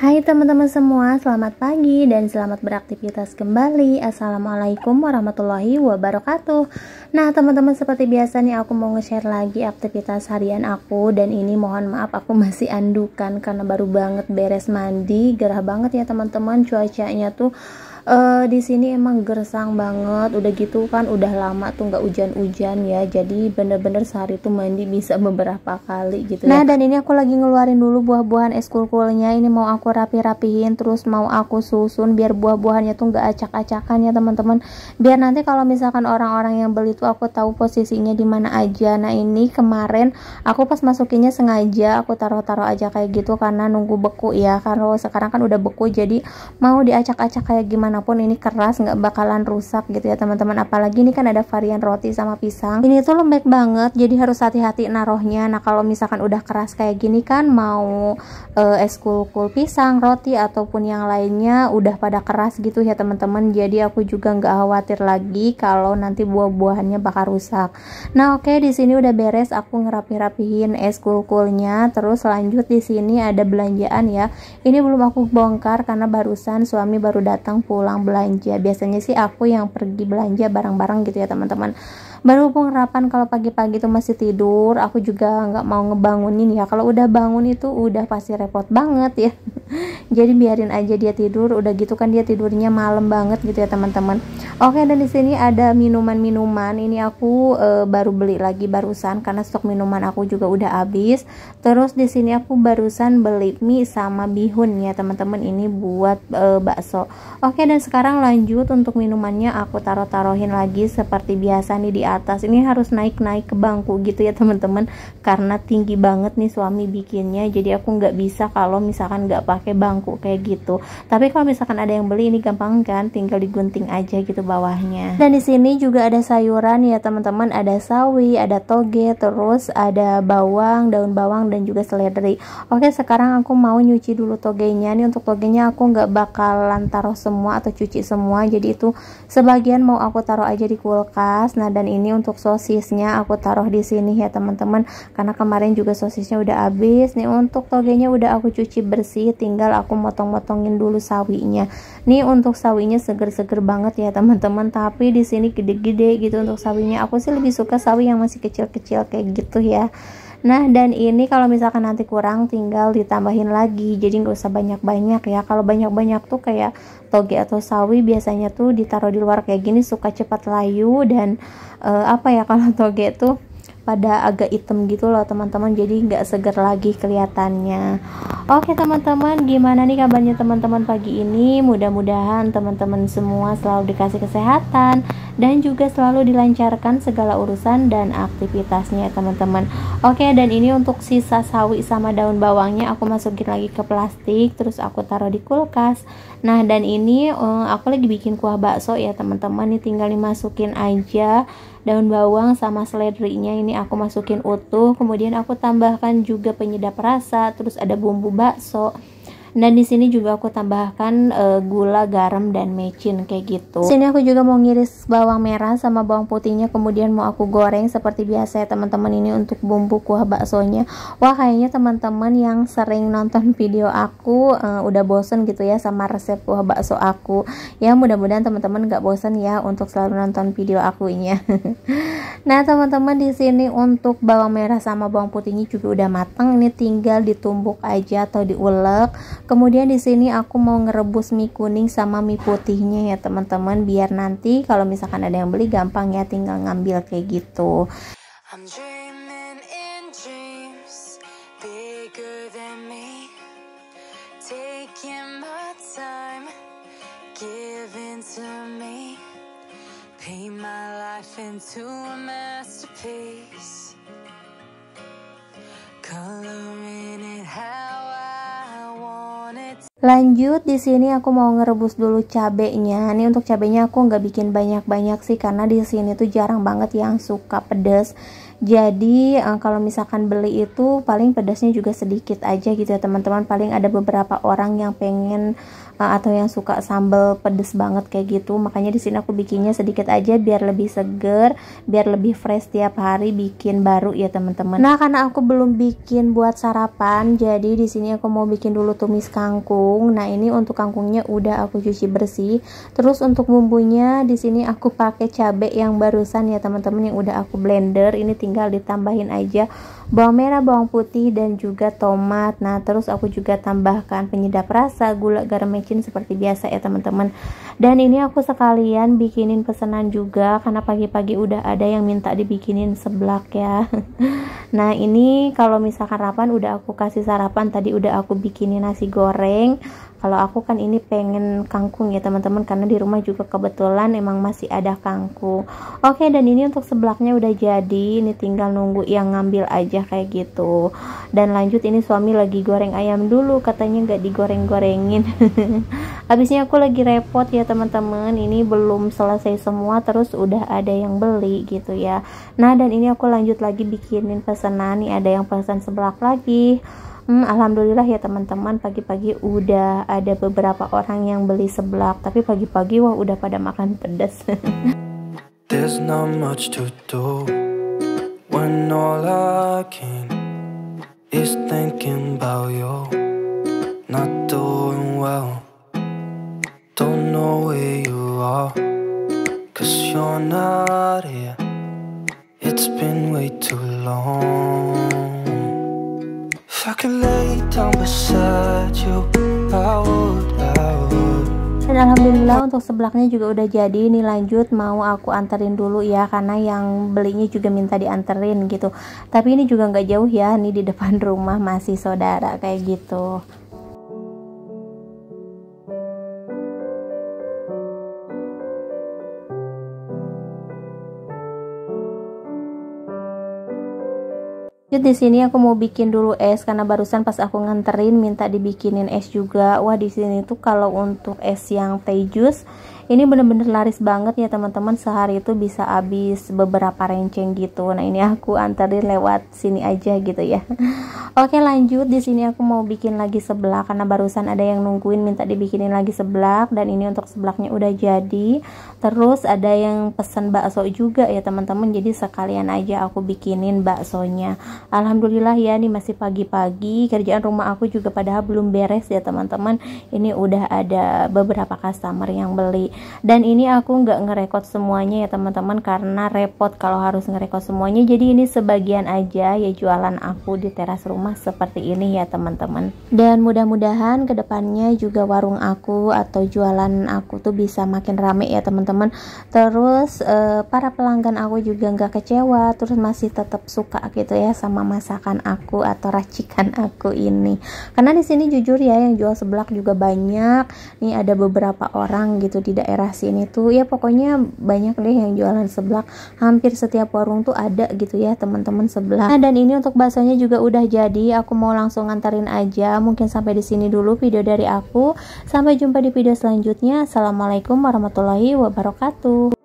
Hai teman-teman semua, selamat pagi dan selamat beraktivitas kembali. Assalamualaikum warahmatullahi wabarakatuh. Nah, teman-teman seperti biasa nih aku mau nge-share lagi aktivitas harian aku dan ini mohon maaf aku masih andukan karena baru banget beres mandi, gerah banget ya teman-teman cuacanya tuh uh, di sini emang gersang banget udah gitu kan udah lama tuh nggak hujan-hujan ya jadi bener-bener sehari tuh mandi bisa beberapa kali gitu ya. nah ya. dan ini aku lagi ngeluarin dulu buah-buahan es kulkulnya ini mau aku rapi-rapihin terus mau aku susun biar buah-buahannya tuh nggak acak-acakan ya teman-teman biar nanti kalau misalkan orang-orang yang beli tuh aku tahu posisinya di mana aja nah ini kemarin aku pas masukinnya sengaja aku taruh-taruh aja kayak gitu karena nunggu beku ya kalau sekarang kan udah beku jadi mau diacak-acak kayak gimana bagaimanapun ini keras nggak bakalan rusak gitu ya teman-teman apalagi ini kan ada varian roti sama pisang ini tuh lembek banget jadi harus hati-hati naruhnya nah kalau misalkan udah keras kayak gini kan mau uh, es kul-kul pisang roti ataupun yang lainnya udah pada keras gitu ya teman-teman jadi aku juga nggak khawatir lagi kalau nanti buah-buahannya bakal rusak nah oke okay, di sini udah beres aku ngerapi-rapihin es kul-kulnya terus lanjut di sini ada belanjaan ya ini belum aku bongkar karena barusan suami baru datang pun pulang belanja biasanya sih aku yang pergi belanja barang-barang gitu ya teman-teman baru rapan kalau pagi-pagi itu masih tidur aku juga nggak mau ngebangunin ya kalau udah bangun itu udah pasti repot banget ya jadi biarin aja dia tidur udah gitu kan dia tidurnya malam banget gitu ya teman-teman oke dan di sini ada minuman-minuman ini aku e, baru beli lagi barusan karena stok minuman aku juga udah habis terus di sini aku barusan beli mie sama bihun ya teman-teman ini buat e, bakso oke dan sekarang lanjut untuk minumannya aku taruh-taruhin lagi seperti biasa nih di atas ini harus naik-naik ke bangku gitu ya teman-teman karena tinggi banget nih suami bikinnya jadi aku nggak bisa kalau misalkan nggak pakai bangku mangkuk kayak gitu tapi kalau misalkan ada yang beli ini gampang kan tinggal digunting aja gitu bawahnya dan di sini juga ada sayuran ya teman-teman ada sawi ada toge terus ada bawang daun bawang dan juga seledri oke sekarang aku mau nyuci dulu togenya nih untuk togenya aku nggak bakalan taruh semua atau cuci semua jadi itu sebagian mau aku taruh aja di kulkas nah dan ini untuk sosisnya aku taruh di sini ya teman-teman karena kemarin juga sosisnya udah habis nih untuk togenya udah aku cuci bersih tinggal aku aku motong-motongin dulu sawinya nih untuk sawinya seger-seger banget ya teman-teman tapi di sini gede-gede gitu untuk sawinya aku sih lebih suka sawi yang masih kecil-kecil kayak gitu ya Nah dan ini kalau misalkan nanti kurang tinggal ditambahin lagi jadi nggak usah banyak-banyak ya kalau banyak-banyak tuh kayak toge atau sawi biasanya tuh ditaruh di luar kayak gini suka cepat layu dan uh, apa ya kalau toge tuh pada agak hitam gitu loh teman-teman jadi nggak seger lagi kelihatannya oke teman-teman gimana nih kabarnya teman-teman pagi ini mudah-mudahan teman-teman semua selalu dikasih kesehatan dan juga selalu dilancarkan segala urusan dan aktivitasnya teman-teman oke dan ini untuk sisa sawi sama daun bawangnya aku masukin lagi ke plastik terus aku taruh di kulkas nah dan ini eh, aku lagi bikin kuah bakso ya teman-teman nih tinggal dimasukin aja daun bawang sama seledrinya ini aku masukin utuh kemudian aku tambahkan juga penyedap rasa terus ada bumbu bakso dan di sini juga aku tambahkan e, gula garam dan mecin kayak gitu sini aku juga mau ngiris bawang merah sama bawang putihnya kemudian mau aku goreng seperti biasa ya teman-teman ini untuk bumbu kuah baksonya wah kayaknya teman-teman yang sering nonton video aku e, udah bosen gitu ya sama resep kuah bakso aku ya mudah-mudahan teman-teman gak bosen ya untuk selalu nonton video aku ini ya. nah teman-teman di sini untuk bawang merah sama bawang putihnya juga udah matang ini tinggal ditumbuk aja atau diulek Kemudian di sini aku mau ngerebus mie kuning sama mie putihnya ya teman-teman biar nanti kalau misalkan ada yang beli gampang ya tinggal ngambil kayak gitu. coloring Lanjut di sini aku mau ngerebus dulu cabenya. Ini untuk cabenya aku nggak bikin banyak-banyak sih karena di sini tuh jarang banget yang suka pedas. Jadi eh, kalau misalkan beli itu paling pedasnya juga sedikit aja gitu ya teman-teman. Paling ada beberapa orang yang pengen atau yang suka sambal pedes banget kayak gitu makanya di sini aku bikinnya sedikit aja biar lebih seger biar lebih fresh tiap hari bikin baru ya teman-teman nah karena aku belum bikin buat sarapan jadi di sini aku mau bikin dulu tumis kangkung nah ini untuk kangkungnya udah aku cuci bersih terus untuk bumbunya di sini aku pakai cabai yang barusan ya teman-teman yang udah aku blender ini tinggal ditambahin aja bawang merah, bawang putih, dan juga tomat. Nah, terus aku juga tambahkan penyedap rasa, gula, garam mecin seperti biasa ya teman-teman. Dan ini aku sekalian bikinin pesanan juga karena pagi-pagi udah ada yang minta dibikinin seblak ya. Nah, ini kalau misalkan sarapan udah aku kasih sarapan tadi udah aku bikinin nasi goreng kalau aku kan ini pengen kangkung ya teman-teman karena di rumah juga kebetulan emang masih ada kangkung oke dan ini untuk sebelahnya udah jadi ini tinggal nunggu yang ngambil aja kayak gitu dan lanjut ini suami lagi goreng ayam dulu katanya gak digoreng-gorengin habisnya aku lagi repot ya teman-teman ini belum selesai semua terus udah ada yang beli gitu ya nah dan ini aku lanjut lagi bikinin pesanan nih ada yang pesan sebelah lagi Hmm, alhamdulillah ya teman-teman pagi-pagi udah ada beberapa orang yang beli seblak tapi pagi-pagi wah udah pada makan pedas. There's not much to do when all I can is thinking about you not doing well don't know where you are cause you're not here it's been way too long dan alhamdulillah untuk sebelahnya juga udah jadi Ini lanjut mau aku anterin dulu ya Karena yang belinya juga minta dianterin gitu Tapi ini juga nggak jauh ya Ini di depan rumah masih saudara kayak gitu lanjut di sini aku mau bikin dulu es karena barusan pas aku nganterin minta dibikinin es juga wah di sini tuh kalau untuk es yang teh jus ini bener-bener laris banget ya teman-teman sehari itu bisa habis beberapa renceng gitu nah ini aku antarin lewat sini aja gitu ya oke lanjut di sini aku mau bikin lagi sebelah karena barusan ada yang nungguin minta dibikinin lagi sebelah dan ini untuk sebelahnya udah jadi terus ada yang pesan bakso juga ya teman-teman jadi sekalian aja aku bikinin baksonya alhamdulillah ya ini masih pagi-pagi kerjaan rumah aku juga padahal belum beres ya teman-teman ini udah ada beberapa customer yang beli dan ini aku nggak ngerekod semuanya ya teman-teman karena repot kalau harus ngerekod semuanya jadi ini sebagian aja ya jualan aku di teras rumah seperti ini ya teman-teman dan mudah-mudahan kedepannya juga warung aku atau jualan aku tuh bisa makin rame ya teman-teman terus eh, para pelanggan aku juga nggak kecewa terus masih tetap suka gitu ya sama masakan aku atau racikan aku ini karena di sini jujur ya yang jual seblak juga banyak nih ada beberapa orang gitu di daerah daerah sini tuh ya pokoknya banyak deh yang jualan seblak hampir setiap warung tuh ada gitu ya teman-teman seblak nah dan ini untuk bahasanya juga udah jadi aku mau langsung nganterin aja mungkin sampai di sini dulu video dari aku sampai jumpa di video selanjutnya assalamualaikum warahmatullahi wabarakatuh